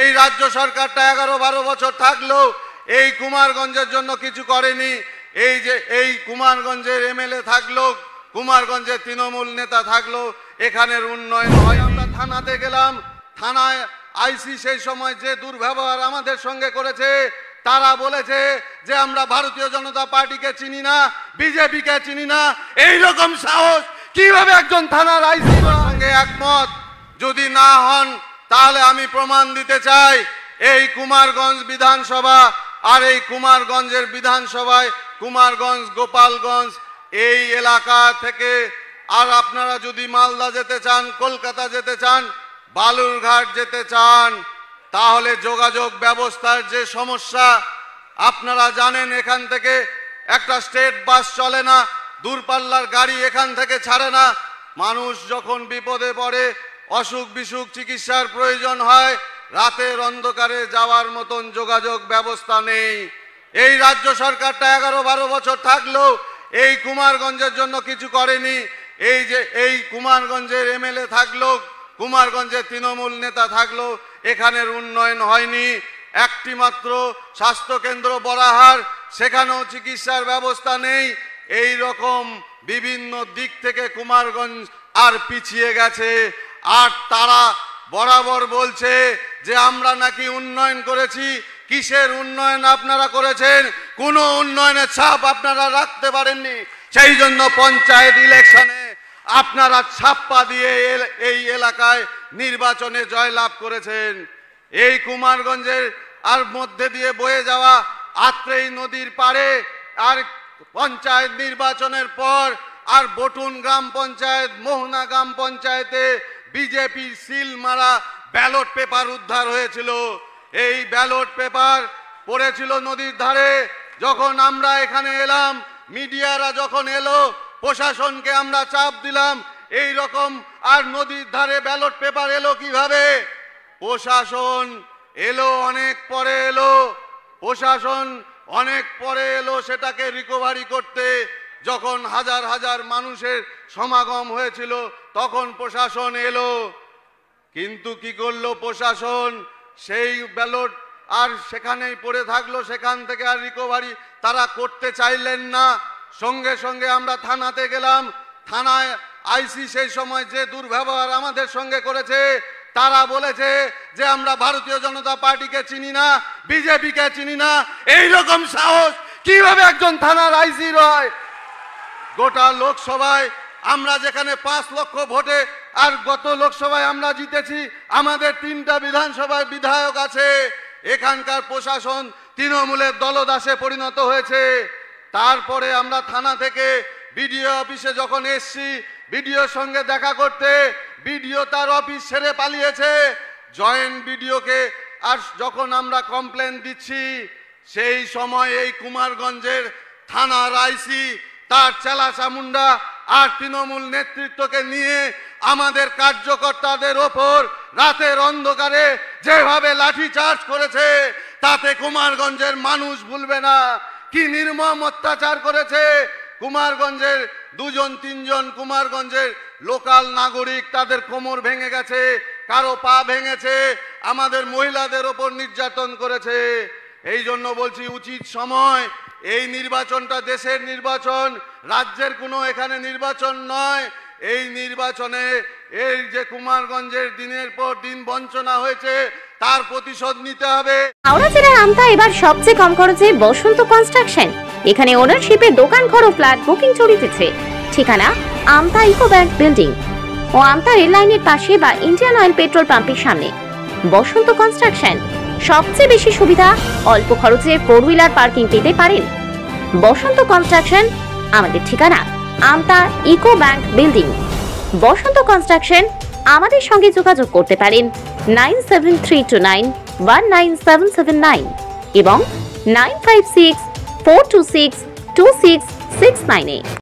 এই রাজ্য সরকারটা এগারো বারো বছর থাকলেও এই কুমারগঞ্জের জন্য কিছু করেনি এই যে এই কুমারগঞ্জের এমএলএ থাকলো কুমারগঞ্জের তৃণমূল নেতা থাকলো এখানের উন্নয়ন হয় আমরা থানাতে গেলাম থানায় আইসি সেই সময় যে দুর্ব্যবহার আমাদের সঙ্গে করেছে তারা বলেছে যে আমরা ভারতীয় জনতা পার্টিকে চিনি না বিজেপিকে চিনি না এই রকম সাহস কিভাবে একজন থানার আইসির সঙ্গে একমত যদি না হন তাহলে আমি প্রমাণ দিতে চাই এই কুমারগঞ্জ বিধানসভা আর এই কুমারগঞ্জের বিধানসভায় কুমারগঞ্জ গোপালগঞ্জ এই এলাকা থেকে আর আপনারা যদি মালদা যেতে চান কলকাতা যেতে চান বালুরঘাট যেতে চান তাহলে যোগাযোগ ব্যবস্থার যে সমস্যা আপনারা জানেন এখান থেকে একটা স্টেট বাস চলে না দূরপাল্লার গাড়ি এখান থেকে ছাড়ে না মানুষ যখন বিপদে পড়ে অসুখ বিসুখ চিকিৎসার প্রয়োজন হয় রাতের অন্ধকারে যাওয়ার মতন যোগাযোগ ব্যবস্থা নেই এই রাজ্য সরকারটা এগারো বারো বছর থাকলেও এই কুমারগঞ্জের জন্য কিছু করেনি এই যে এই কুমারগঞ্জের এমএলএ থাকলো কুমারগঞ্জের তৃণমূল নেতা থাকলো এখানের উন্নয়ন হয়নি একটি মাত্র স্বাস্থ্যকেন্দ্র বরাহার সেখানেও চিকিৎসার ব্যবস্থা নেই এই রকম বিভিন্ন দিক থেকে কুমারগঞ্জ আর পিছিয়ে গেছে আর তারা বরাবর বলছে যে আমরা নাকি উন্নয়ন করেছি কিসের উন্নয়ন আপনারা করেছেন কোনো উন্নয়নের ছাপ আপনারা রাখতে পারেননি সেই জন্য পঞ্চায়েত ইলেকশনে আপনারা ছাপ্পা দিয়ে এই এলাকায় নির্বাচনে জয়লাভ করেছেন এই কুমারগঞ্জের আর মধ্যে দিয়ে বয়ে যাওয়া আত্রেই নদীর পারে আর পঞ্চায়েত নির্বাচনের পর আর বটুন গ্রাম পঞ্চায়েত মোহনা গ্রাম পঞ্চায়েতে বিজেপি সিল মারা ব্যালট পেপার উদ্ধার হয়েছিল এই ব্যালট পেপার পড়েছিল নদীর ধারে যখন আমরা এখানে এলাম মিডিয়ারা যখন এলো প্রশাসনকে আমরা চাপ দিলাম এই রকম আর নদীর ধারে ব্যালট পেপার এলো কিভাবে প্রশাসন এলো অনেক পরে এলো প্রশাসন অনেক পরে এলো সেটাকে রিকভারি করতে যখন হাজার হাজার মানুষের সমাগম হয়েছিল তখন প্রশাসন এলো কিন্তু কি করলো প্রশাসন সেই ব্যালট আর সেখানেই পড়ে থাকলো সেখান থেকে আর রিকভারি তারা করতে চাইলেন না সঙ্গে সঙ্গে আমরা থানাতে গেলাম থানায় আইসি সেই সময় যে দুর্ব্যবহার আমাদের সঙ্গে করেছে তারা বলেছে যে আমরা ভারতীয় জনতা পার্টিকে চিনি না বিজেপিকে চিনি না এইরকম সাহস কিভাবে একজন থানার আইসি হয় গোটা লোকসভায় আমরা যেখানে পাঁচ লক্ষ ভোটে আর গত লোকসভায় আমরা জিতেছি আমাদের তিনটা বিধানসভার বিধায়ক আছে এখানকার প্রশাসন তৃণমূলের দলদাসে পরিণত হয়েছে তারপরে আমরা থানা থেকে বিডিও অফিসে যখন এসছি বিডিওর সঙ্গে দেখা করতে বিডিও তার অফিস ছেড়ে পালিয়েছে জয়েন্ট বিডিওকে আর যখন আমরা কমপ্লেন দিচ্ছি সেই সময় এই কুমারগঞ্জের থানার আইসি তার চেলা চামুন্ডা আর তৃণমূল নেতৃত্বকে নিয়ে আমাদের কার্যকর্তাদের ওপর রাতের অন্ধকারে যেভাবে লাঠি চার্জ করেছে তাতে কুমারগঞ্জের মানুষ ভুলবে না কি নির্মম অত্যাচার করেছে কুমারগঞ্জের দুজন তিনজন কুমারগঞ্জের লোকাল নাগরিক তাদের কোমর ভেঙে গেছে কারো পা ভেঙেছে আমাদের মহিলাদের ওপর নির্যাতন করেছে এই জন্য বলছি উচিত সময় এই নির্বাচনটা দেশের নির্বাচন রাজ্যের কোনো এখানে নির্বাচন নয় এই নির্বাচনে এই যে কুমারগঞ্জের দিনের পর দিন বঞ্চনা হয়েছে তার প্রতিশোধ নিতে হবে হাওড়া জেলার আমতা এবার সবচেয়ে কম খরচে বসন্ত কনস্ট্রাকশন এখানে ওনারশিপে দোকান ঘর ও ফ্ল্যাট বুকিং চলিতেছে ঠিকানা আমতা ইকো ব্যাংক বিল্ডিং ও আমতা রেল লাইনের পাশে বা ইন্ডিয়ান অয়েল পেট্রোল পাম্পের সামনে বসন্ত কনস্ট্রাকশন সবচেয়ে বেশি সুবিধা অল্প খরচে ফোর হুইলার পার্কিং পেতে পারেন বসন্ত কনস্ট্রাকশন আমাদের ঠিকানা Amta eco bank building Basanta construction আমাদের সঙ্গে যোগাযোগ করতে পারেন nine seven three two nine one nine seven seven nine এবং nine five six four two six two six six নাইনে